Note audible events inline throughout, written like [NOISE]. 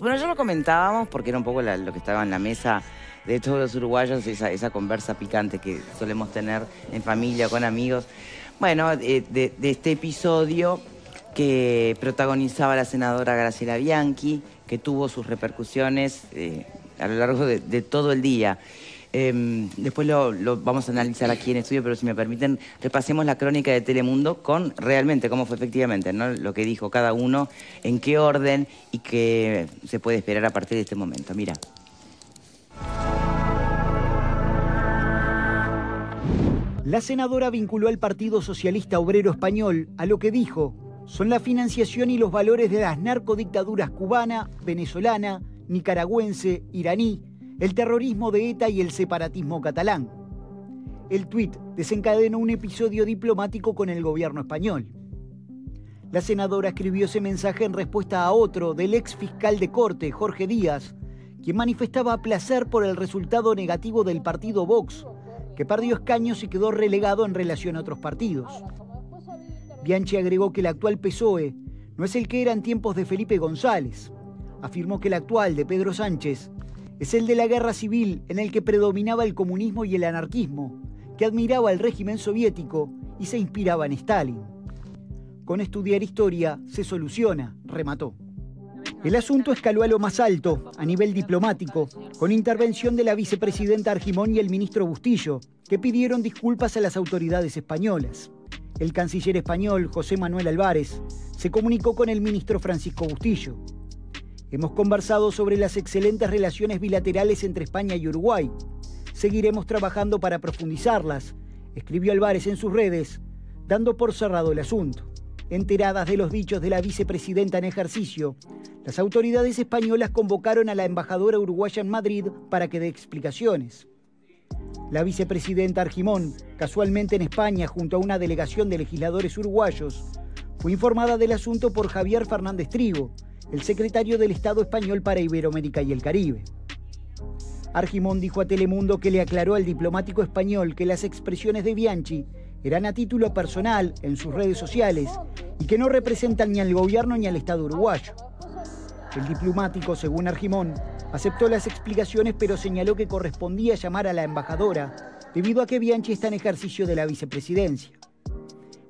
Bueno, ya lo comentábamos porque era un poco lo que estaba en la mesa de todos los uruguayos, esa, conversa picante que solemos tener en familia, con amigos. Bueno, eh, de, este episodio que protagonizaba la senadora Graciela Bianchi, que tuvo sus repercusiones eh, a lo largo de todo el día. Em, después lo, vamos a analizar aquí en estudio, pero si me permiten, repasemos la crónica de Telemundo con realmente cómo fue efectivamente, lo que dijo cada uno, en qué orden y qué se puede esperar a partir de este momento. Mira. La senadora vinculó al Partido Socialista Obrero Español a lo que dijo son la financiación y los valores de las narcodictaduras cubana, venezolana, nicaragüense, iraní el terrorismo de ETA y el separatismo catalán. El tuit desencadenó un episodio diplomático con el gobierno español. La senadora escribió ese mensaje en respuesta a otro del ex fiscal de corte, Jorge Díaz, quien manifestaba placer por el resultado negativo del partido Vox, que perdió escaños y quedó relegado en relación a otros partidos. Bianchi agregó que el actual PSOE no es el que era en tiempos de Felipe González. Afirmó que el actual de Pedro Sánchez es el de la guerra civil en el que predominaba el comunismo y el anarquismo, que admiraba al régimen soviético y se inspiraba en Stalin. Con estudiar historia se soluciona, remató. El asunto escaló a lo más alto, a nivel diplomático, con intervención de la vicepresidenta Argimón y el ministro Bustillo, que pidieron disculpas a las autoridades españolas. El canciller español José Manuel Álvarez se comunicó con el ministro Francisco Bustillo. Hemos conversado sobre las excelentes relaciones bilaterales entre España y Uruguay. Seguiremos trabajando para profundizarlas, escribió Álvarez en sus redes, dando por cerrado el asunto. Enteradas de los dichos de la vicepresidenta en ejercicio, las autoridades españolas convocaron a la embajadora uruguaya en Madrid para que dé explicaciones. La vicepresidenta Argimón, casualmente en España junto a una delegación de legisladores uruguayos, fue informada del asunto por Javier Fernández Trigo, el secretario del Estado español para Iberoamérica y el Caribe. Argimón dijo a Telemundo que le aclaró al diplomático español que las expresiones de Bianchi eran a título personal en sus redes sociales y que no representan ni al gobierno ni al Estado uruguayo. El diplomático, según Argimón, aceptó las explicaciones pero señaló que correspondía llamar a la embajadora debido a que Bianchi está en ejercicio de la vicepresidencia.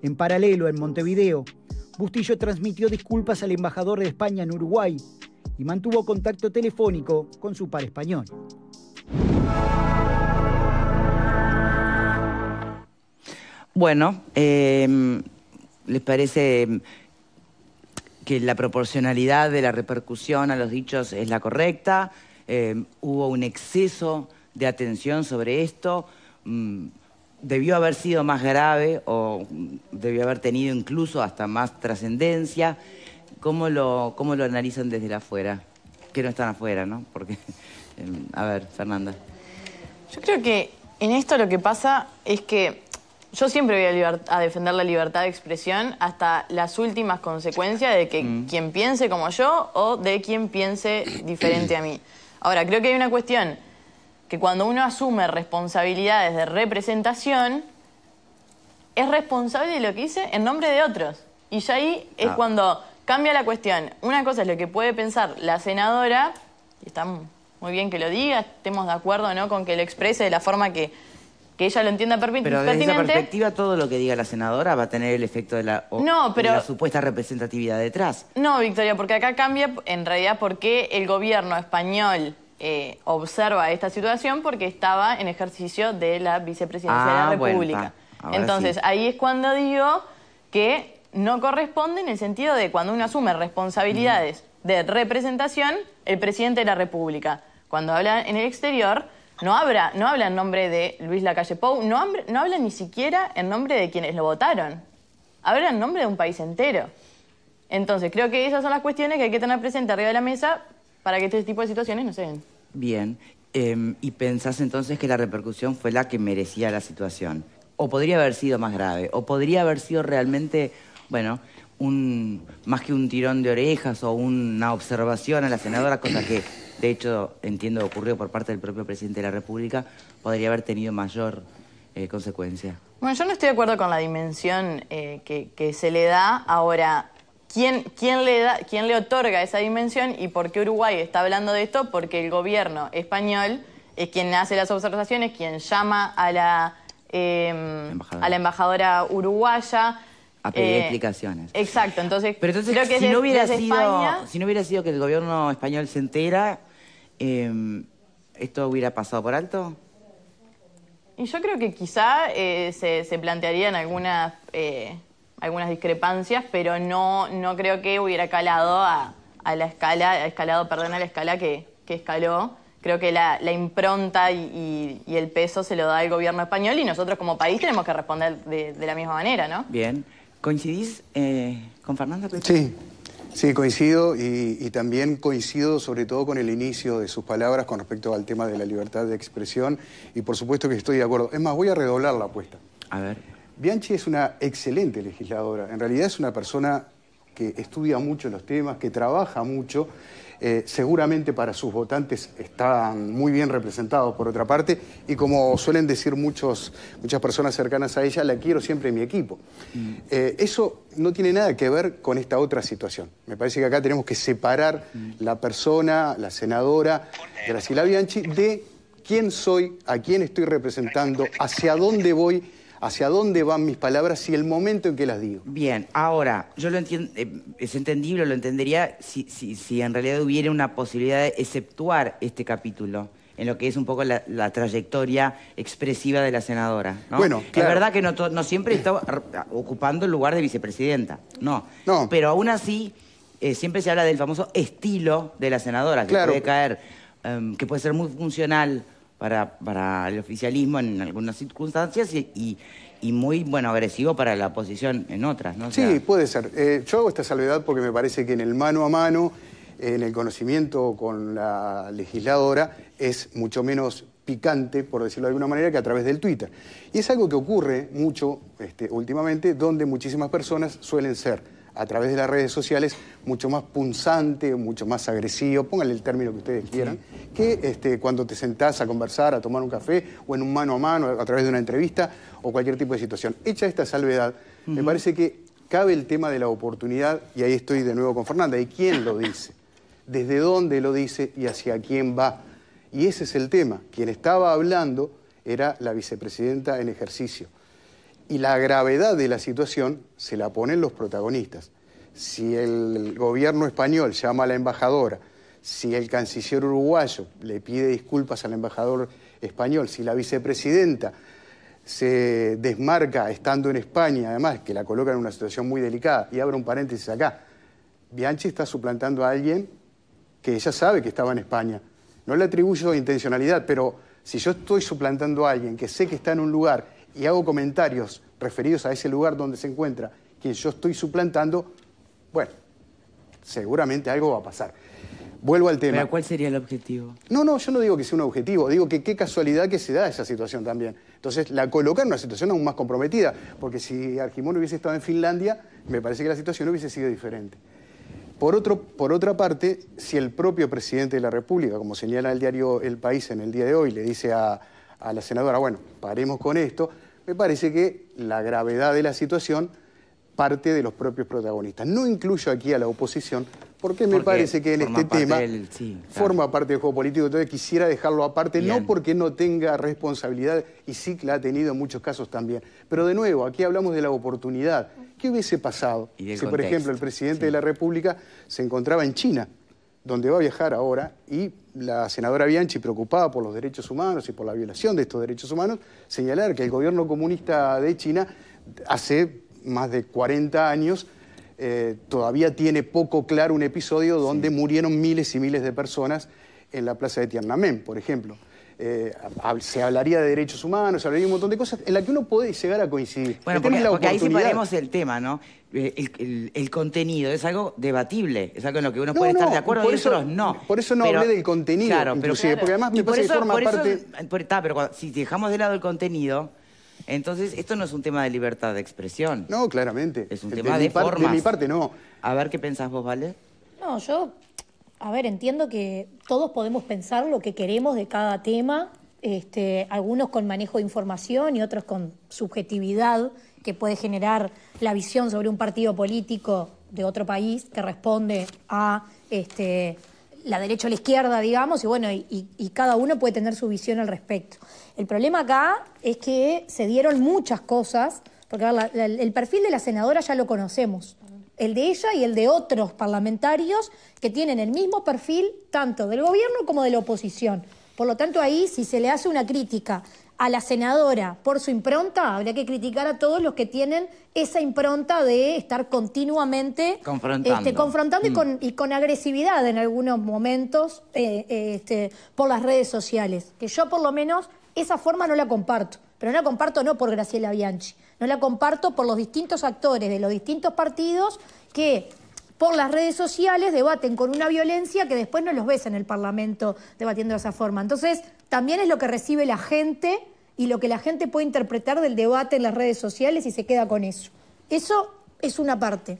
En paralelo, en Montevideo, Bustillo transmitió disculpas al embajador de España en Uruguay y mantuvo contacto telefónico con su par español. Bueno, em, ¿les parece que la proporcionalidad de la repercusión a los dichos es la correcta? Em, ¿Hubo un exceso de atención sobre esto? Mm, debió haber sido más grave o debió haber tenido incluso hasta más trascendencia. ¿Cómo lo, ¿Cómo lo analizan desde afuera? Que no están afuera, ¿no? Porque, [LAUGHS] em, a ver, Fernanda. Yo creo que en esto lo que pasa es que yo siempre voy a, defender la libertad de expresión hasta las últimas consecuencias de que mm. quien piense como yo o de quien piense diferente a mí. Ahora, creo que hay una cuestión que cuando uno asume responsabilidades de representación, es responsable de lo que dice en nombre de otros. Y ya ahí es ah. cuando cambia la cuestión. Una cosa es lo que puede pensar la senadora, y está muy bien que lo diga, estemos de acuerdo no con que lo exprese de la forma que, ella lo entienda pertinente. Pero desde esa perspectiva, todo lo que diga la senadora va a tener el efecto de la, pero, de la supuesta representatividad detrás. No, Victoria, porque acá cambia en realidad por qué el gobierno español eh, observa esta situación porque estaba en ejercicio de la vicepresidencia de la ah, República. Entonces, ahí es cuando digo que no corresponde en el sentido de cuando uno asume responsabilidades de representación, el presidente de la República. Cuando habla en el exterior, no habla, no habla en nombre de Luis Lacalle Pou, no, no habla ni siquiera en nombre de quienes lo votaron. Habla en nombre de un país entero. Entonces, creo que esas son las cuestiones que hay que tener presente arriba de la mesa para que este tipo de situaciones no se den. Bien, em, y pensás entonces que la repercusión fue la que merecía la situación. O podría haber sido más grave, o podría haber sido realmente, bueno, un, más que un tirón de orejas o una observación a la senadora, cosa que de hecho entiendo ocurrió por parte del propio presidente de la República, podría haber tenido mayor eh, consecuencia. Bueno, yo no estoy de acuerdo con la dimensión eh, que se le da ahora ¿Quién, le da, ¿Quién le otorga esa dimensión y por qué Uruguay está hablando de esto? Porque el gobierno español es quien hace las observaciones, quien llama a la, em, embajadora. A la embajadora uruguaya. A pedir eh, explicaciones. Exacto, entonces, Pero entonces creo que si, no hubiera sido, si no hubiera sido que el gobierno español se entera, em, ¿esto hubiera pasado por alto? Y yo creo que quizá eh, se, se, plantearían algunas eh, algunas discrepancias, pero no, no creo que hubiera calado a, la escala, escalado, perdón, a la escala que, escaló. Creo que la, impronta y, el peso se lo da el gobierno español y nosotros como país tenemos que responder de, la misma manera, ¿no? Bien. ¿Coincidís eh, con Fernando? Sí, sí, coincido y, también coincido sobre todo con el inicio de sus palabras con respecto al tema de la libertad de expresión y por supuesto que estoy de acuerdo. Es más, voy a redoblar la apuesta. A ver. Bianchi es una excelente legisladora, en realidad es una persona que estudia mucho los temas, que trabaja mucho, eh, seguramente para sus votantes están muy bien representados por otra parte y como suelen decir muchos, muchas personas cercanas a ella, la quiero siempre en mi equipo. Mm. Eh, eso no tiene nada que ver con esta otra situación. Me parece que acá tenemos que separar mm. la persona, la senadora Graciela Bianchi de quién soy, a quién estoy representando, hacia dónde voy hacia dónde van mis palabras y el momento en que las digo. Bien, ahora, yo lo entiendo, eh, es entendible, lo entendería si, si, si en realidad hubiera una posibilidad de exceptuar este capítulo en lo que es un poco la, trayectoria expresiva de la senadora. Bueno, claro. Es verdad que no, siempre está ocupando el lugar de vicepresidenta, no. Pero aún así, eh, siempre se habla del famoso estilo de la senadora, que puede caer, em, que puede ser muy funcional para, el oficialismo en algunas circunstancias y, muy bueno agresivo para la oposición en otras. Sí, puede ser. Eh, yo hago esta salvedad porque me parece que en el mano a mano, en el conocimiento con la legisladora, es mucho menos picante, por decirlo de alguna manera, que a través del Twitter. Y es algo que ocurre mucho este, últimamente, donde muchísimas personas suelen ser a través de las redes sociales mucho más punzante, mucho más agresivo, pónganle el término que ustedes quieran, que este, cuando te sentás a conversar, a tomar un café o en un mano a mano, a través de una entrevista o cualquier tipo de situación. Hecha esta salvedad, me parece que cabe el tema de la oportunidad, y ahí estoy de nuevo con Fernanda, ¿y quién lo dice? ¿Desde dónde lo dice y hacia quién va? Y ese es el tema. Quien estaba hablando era la vicepresidenta en ejercicio y la gravedad de la situación se la ponen los protagonistas. Si el gobierno español llama a la embajadora, si el canciller uruguayo le pide disculpas al embajador español, si la vicepresidenta se desmarca estando en España, además, que la coloca en una situación muy delicada, y abro un paréntesis acá, Bianchi está suplantando a alguien que ella sabe que estaba en España. No le atribuyo intencionalidad, pero si yo estoy suplantando a alguien que sé que está en un lugar y hago comentarios referidos a ese lugar donde se encuentra que yo estoy suplantando, bueno, seguramente algo va a pasar. Vuelvo al tema. cuál sería el objetivo? No, no, yo no digo que sea un objetivo, digo que qué casualidad que se da esa situación también. Entonces, la colocar en una situación aún más comprometida, porque si Arjimón hubiese estado en Finlandia, me parece que la situación hubiese sido diferente. Por, otro, por otra parte, si el propio presidente de la República, como señala el diario El País en el día de hoy, le dice a la senadora, bueno, paremos con esto, me parece que la gravedad de la situación parte de los propios protagonistas. No incluyo aquí a la oposición, porque me parece que en este tema forma parte del juego político, entonces quisiera dejarlo aparte, no porque no tenga responsabilidad, y sí que la ha tenido en muchos casos también, pero de nuevo, aquí hablamos de la oportunidad. ¿Qué hubiese pasado si, por ejemplo, el presidente de la República se encontraba en China? donde va a viajar ahora, y la senadora Bianchi, preocupada por los derechos humanos y por la violación de estos derechos humanos, señalar que el gobierno comunista de China hace más de 40 años eh, todavía tiene poco claro un episodio donde murieron miles y miles de personas en la plaza de Tiananmen, por ejemplo. Eh, se hablaría de derechos humanos, se hablaría de un montón de cosas en las que uno puede llegar a coincidir. Bueno, porque, ahí porque ahí el tema, ¿no? Eh, el, contenido es algo debatible, es algo en lo que uno puede estar de acuerdo y eso, otros no. Por eso no hablé del contenido, claro, pero, porque además me parece que forma parte... pero si dejamos de lado el contenido... Entonces, esto no es un tema de libertad de expresión. No, claramente. Es un tema de, forma. De mi parte, no. A ver qué pensás vos, ¿vale? No, yo a ver, entiendo que todos podemos pensar lo que queremos de cada tema, este, algunos con manejo de información y otros con subjetividad que puede generar la visión sobre un partido político de otro país que responde a este, la derecha o la izquierda, digamos, y bueno, y, cada uno puede tener su visión al respecto. El problema acá es que se dieron muchas cosas, porque el perfil de la senadora ya lo conocemos el de ella y el de otros parlamentarios que tienen el mismo perfil tanto del gobierno como de la oposición. Por lo tanto, ahí si se le hace una crítica a la senadora por su impronta, habría que criticar a todos los que tienen esa impronta de estar continuamente este, confrontando, mm. y, con, agresividad en algunos momentos eh, eh, este, por las redes sociales. Que yo por lo menos esa forma no la comparto, pero no la comparto no por Graciela Bianchi, no la comparto por los distintos actores de los distintos partidos que por las redes sociales debaten con una violencia que después no los ves en el Parlamento debatiendo de esa forma. Entonces, también es lo que recibe la gente y lo que la gente puede interpretar del debate en las redes sociales y se queda con eso. Eso es una parte.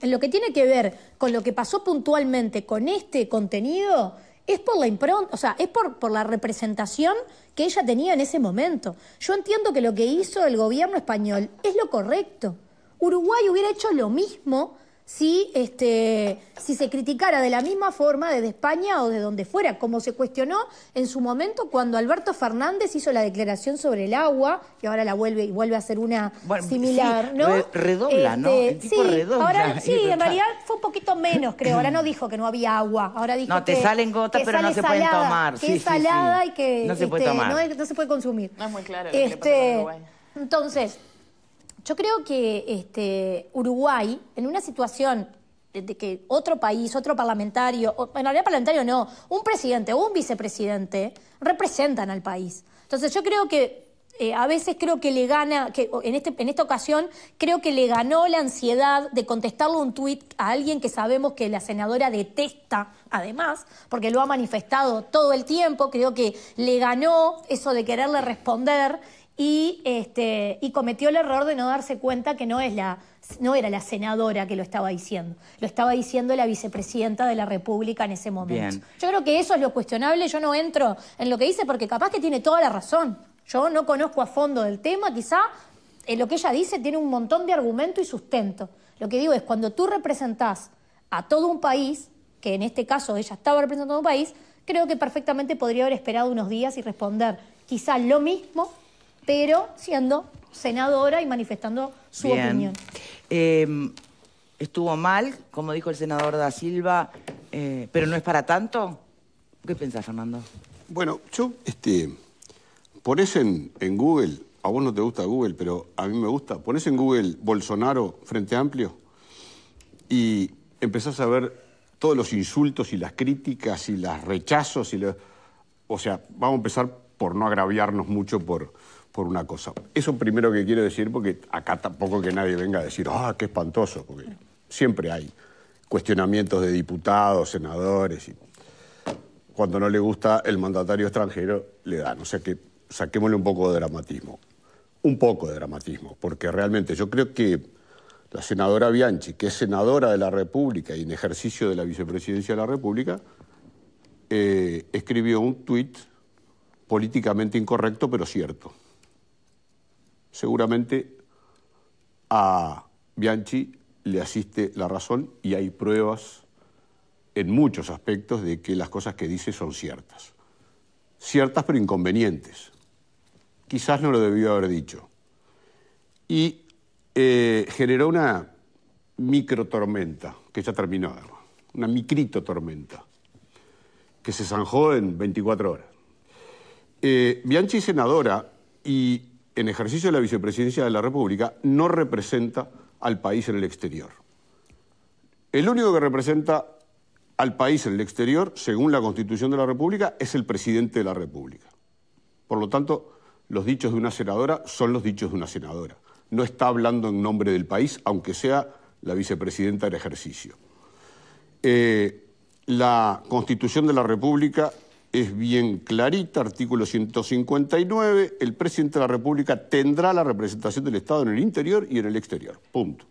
En lo que tiene que ver con lo que pasó puntualmente con este contenido, es por la impronta, o sea, es por, por la representación que ella tenía en ese momento. Yo entiendo que lo que hizo el gobierno español es lo correcto. Uruguay hubiera hecho lo mismo si, este, si se criticara de la misma forma desde España o de donde fuera, como se cuestionó en su momento cuando Alberto Fernández hizo la declaración sobre el agua, y ahora la vuelve y vuelve a hacer una similar, ¿no? redobla, ¿no? Este, sí, redobla, ahora, [LAUGHS] sí, en realidad fue un poquito menos, creo. Ahora no dijo que no había agua, ahora dijo no, que... te salen gotas, pero no se pueden tomar. Que es salada y que este, no se, puede consumir. No es muy claro lo este, Entonces yo creo que este, Uruguay, en una situación de, que otro país, otro parlamentario, o, en realidad parlamentario no, un presidente o un vicepresidente representan al país. Entonces yo creo que eh, a veces creo que le gana, que en, este, en esta ocasión creo que le ganó la ansiedad de contestarle un tuit a alguien que sabemos que la senadora detesta, además, porque lo ha manifestado todo el tiempo, creo que le ganó eso de quererle responder y, este, y cometió el error de no darse cuenta que no, es la, no era la senadora que lo estaba diciendo, lo estaba diciendo la vicepresidenta de la República en ese momento. Yo creo que eso es lo cuestionable, yo no entro en lo que dice porque capaz que tiene toda la razón. Yo no conozco a fondo del tema, quizá eh, lo que ella dice tiene un montón de argumento y sustento. Lo que digo es, cuando tú representás a todo un país, que en este caso ella estaba representando a un país, creo que perfectamente podría haber esperado unos días y responder quizá lo mismo pero siendo senadora y manifestando su opinión. Em, ¿Estuvo mal, como dijo el senador da Silva, eh, pero no es para tanto? ¿Qué pensás, Fernando? Bueno, yo, este, ponés en, Google, a vos no te gusta Google, pero a mí me gusta, Pones en Google Bolsonaro Frente Amplio y empezás a ver todos los insultos y las críticas y los rechazos y los... O sea, vamos a empezar por no agraviarnos mucho por, por una cosa. Eso primero que quiero decir, porque acá tampoco que nadie venga a decir, ah, qué espantoso, porque siempre hay cuestionamientos de diputados, senadores. Y cuando no le gusta el mandatario extranjero, le dan. O sea que saquémosle un poco de dramatismo. Un poco de dramatismo, porque realmente yo creo que la senadora Bianchi, que es senadora de la República y en ejercicio de la vicepresidencia de la República, eh, escribió un tuit políticamente incorrecto, pero cierto. Seguramente a Bianchi le asiste la razón y hay pruebas en muchos aspectos de que las cosas que dice son ciertas. Ciertas pero inconvenientes. Quizás no lo debió haber dicho. Y eh, generó una micro tormenta, que ya terminó, una micrito tormenta, que se zanjó en 24 horas. Eh, Bianchi senadora y en ejercicio de la vicepresidencia de la República no representa al país en el exterior. El único que representa al país en el exterior, según la Constitución de la República, es el presidente de la República. Por lo tanto, los dichos de una senadora son los dichos de una senadora. No está hablando en nombre del país, aunque sea la vicepresidenta en ejercicio. Eh, la Constitución de la República es bien clarita, artículo 159, el presidente de la República tendrá la representación del Estado en el interior y en el exterior. Punto.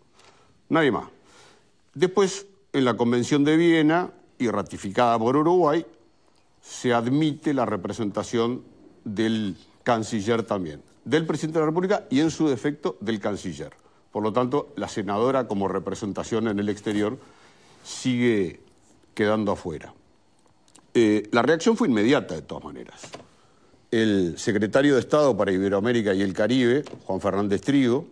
Nadie más. Después, en la Convención de Viena, y ratificada por Uruguay, se admite la representación del canciller también, del presidente de la República y en su defecto del canciller. Por lo tanto, la senadora como representación en el exterior sigue quedando afuera. Eh, la reacción fue inmediata, de todas maneras. El secretario de Estado para Iberoamérica y el Caribe, Juan Fernández Trigo,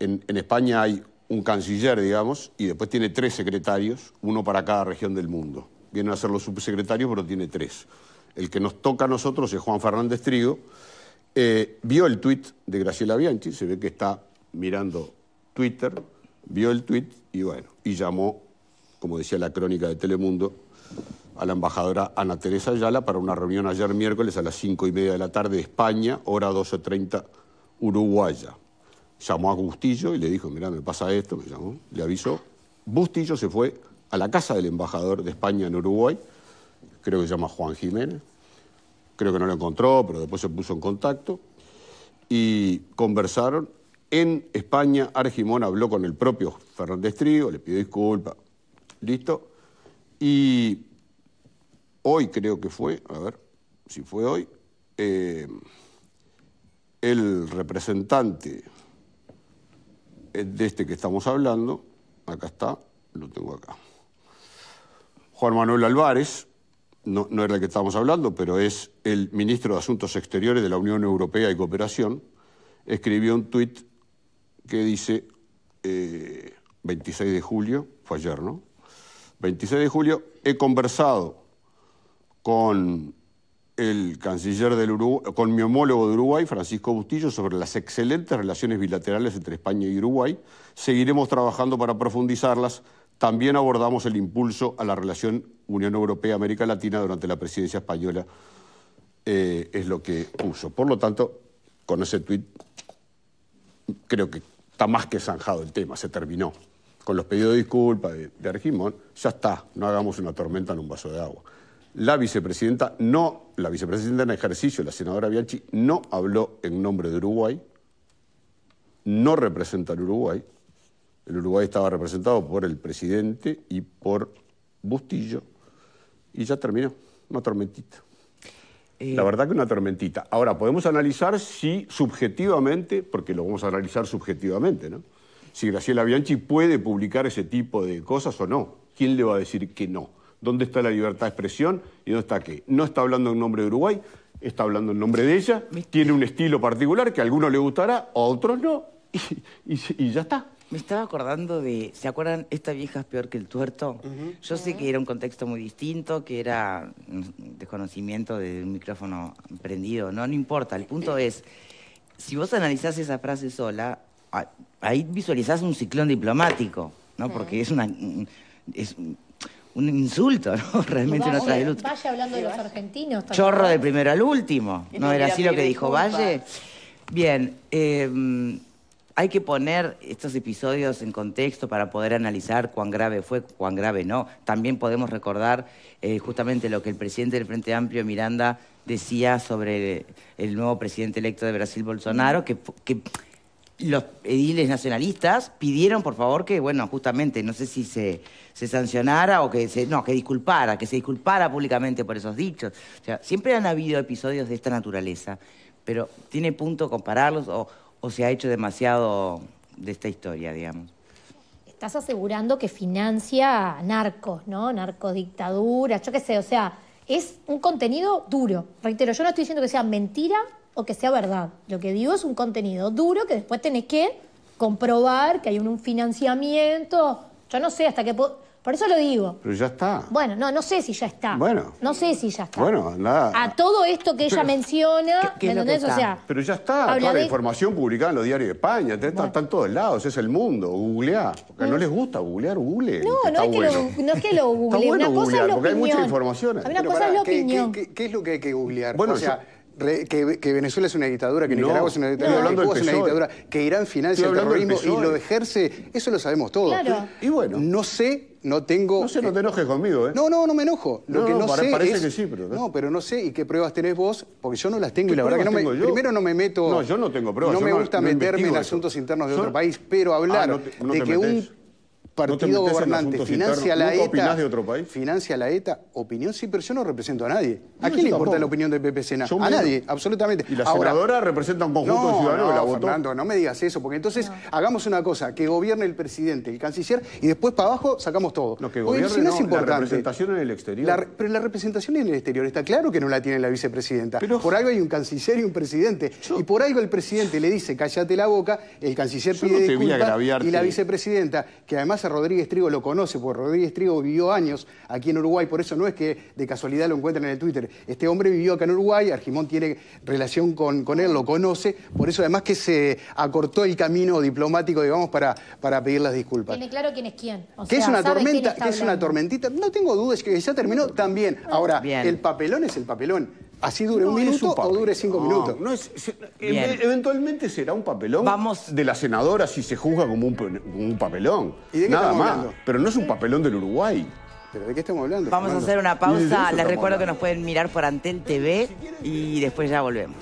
en, España hay un canciller, digamos, y después tiene tres secretarios, uno para cada región del mundo. Vienen a ser los subsecretarios, pero tiene tres. El que nos toca a nosotros es Juan Fernández Trigo. Eh, vio el tuit de Graciela Bianchi, se ve que está mirando Twitter, vio el tuit y bueno, y llamó, como decía la crónica de Telemundo, a la embajadora Ana Teresa Ayala para una reunión ayer miércoles a las cinco y media de la tarde, España, hora 12.30, Uruguaya. Llamó a Bustillo y le dijo, mira me pasa esto, me llamó, le avisó. Bustillo se fue a la casa del embajador de España en Uruguay, creo que se llama Juan Jiménez, creo que no lo encontró, pero después se puso en contacto, y conversaron. En España, Argimón habló con el propio Fernández Trigo, le pidió disculpas, listo, y hoy creo que fue, a ver si fue hoy, eh, el representante eh, de este que estamos hablando, acá está, lo tengo acá, Juan Manuel Álvarez, no, era el que estábamos hablando, pero es el ministro de Asuntos Exteriores de la Unión Europea y Cooperación, escribió un tuit que dice, 26 eh, de julio, fue ayer, ¿no? 26 de julio, he conversado con el canciller del con mi homólogo de Uruguay, Francisco Bustillo, sobre las excelentes relaciones bilaterales entre España y Uruguay. Seguiremos trabajando para profundizarlas. También abordamos el impulso a la relación Unión Europea-América Latina durante la presidencia española, eh, es lo que puso. Por lo tanto, con ese tuit creo que está más que zanjado el tema, se terminó. Con los pedidos de disculpa de, de Argimón, ya está, no hagamos una tormenta en un vaso de agua la vicepresidenta no, la vicepresidenta en ejercicio, la senadora Bianchi, no habló en nombre de Uruguay, no representa al Uruguay. El Uruguay estaba representado por el presidente y por Bustillo. Y ya terminó, una tormentita. Eh. La verdad que una tormentita. Ahora, podemos analizar si subjetivamente, porque lo vamos a analizar subjetivamente, ¿no? Si Graciela Bianchi puede publicar ese tipo de cosas o no. ¿Quién le va a decir que no? dónde está la libertad de expresión y dónde está qué. No está hablando en nombre de Uruguay, está hablando en nombre de ella, tiene un estilo particular que a algunos le gustará, a otros no, y, ya está. Me estaba acordando de, ¿se acuerdan? Esta vieja es peor que el tuerto. Yo sé que era un contexto muy distinto, que era desconocimiento de un micrófono prendido, no, no importa. El punto es, si vos analizás esa frase sola, ahí visualizás un ciclón diplomático, ¿no? Porque es una... Es, un insulto, [LAUGHS] ¿no? Realmente una eh, Valle hablando de los argentinos. Chorro de primero al último, ¿no era así lo que dijo Valle? Bien, em, hay que poner estos episodios en contexto para poder analizar cuán grave fue, cuán grave no. También podemos recordar eh, justamente lo que el presidente del Frente Amplio, Miranda, decía sobre el, nuevo presidente electo de Brasil, Bolsonaro, que los ediles nacionalistas pidieron, por favor, que, bueno, justamente, no sé si se, se, sancionara o que se, no, que disculpara, que se disculpara públicamente por esos dichos. O sea, siempre han habido episodios de esta naturaleza, pero ¿tiene punto compararlos o, o se ha hecho demasiado de esta historia, digamos? Estás asegurando que financia narcos, ¿no? Narcodictadura, yo qué sé, o sea, es un contenido duro. Reitero, yo no estoy diciendo que sea mentira o que sea verdad. Lo que digo es un contenido duro que después tenés que comprobar que hay un, financiamiento. Yo no sé hasta qué Por eso lo digo. Pero ya está. Bueno, no, no sé si ya está. Bueno. No sé si ya está. Bueno, nada. A todo esto que ella menciona, ¿qué, qué ¿me O sea. Pero ya está. toda la información publicada en los diarios de España. Está, en todos lados. Es el mundo. Googleá. Porque no les gusta googlear, google. No, no es, que lo, es, que lo, google. Está bueno una cosa es la porque opinión. hay mucha información. Una cosa es la ¿qué, opinión. ¿qué, es lo que hay que googlear? Bueno, o sea, que, Venezuela es una dictadura, que Nicaragua es una dictadura, que es una dictadura, que Irán financia el terrorismo y lo ejerce, eso lo sabemos todos. Claro. Y bueno. No sé no tengo... No sé, no te eh, enojes conmigo, ¿eh? No, no, no me enojo. Lo no, que no, parece que sí, pero... No, pero no sé y qué pruebas tenés vos, porque yo no las tengo y la verdad que no me... Primero no me meto... No, yo no tengo pruebas. No me gusta meterme en asuntos internos de otro país, pero ah, hablar de que un partido gobernante financia la ETA. de otro país? Financia la ETA. Opinión sí, pero yo no represento a nadie. ¿A quién le importa la opinión del PP Sena? A nadie, absolutamente. Y la Ahora, senadora representa un conjunto de ciudadanos la votó. no me digas eso, porque entonces hagamos una cosa, que gobierne el presidente, el canciller, y después para abajo sacamos todo. No, que gobierne es importante. la representación en el exterior. pero la representación en el exterior está claro que no la tiene la vicepresidenta. por algo hay un canciller y un presidente. y por algo el presidente le dice, cállate la boca, el canciller pide disculpas, y la vicepresidenta, que además Rodríguez Trigo lo conoce, porque Rodríguez Trigo vivió años aquí en Uruguay, por eso no es que de casualidad lo encuentren en el Twitter. Este hombre vivió acá en Uruguay, Argimón tiene relación con, él, lo conoce, por eso además que se acortó el camino diplomático, digamos, para, para pedir las disculpas. Tiene claro quién es quién. que es una tormenta, que es una tormentita, no tengo dudas que ya terminó también. Ahora, el papelón es el papelón. Así dure un minuto o dure cinco minutos. E- e- eventualmente será un papelón de la senadora si se juzga como un, papelón. de Nada más. Pero no es un papelón del Uruguay. ¿Pero de qué estamos hablando? Vamos a hacer una pausa. Les recuerdo que nos pueden mirar por Antel TV y después ya volvemos.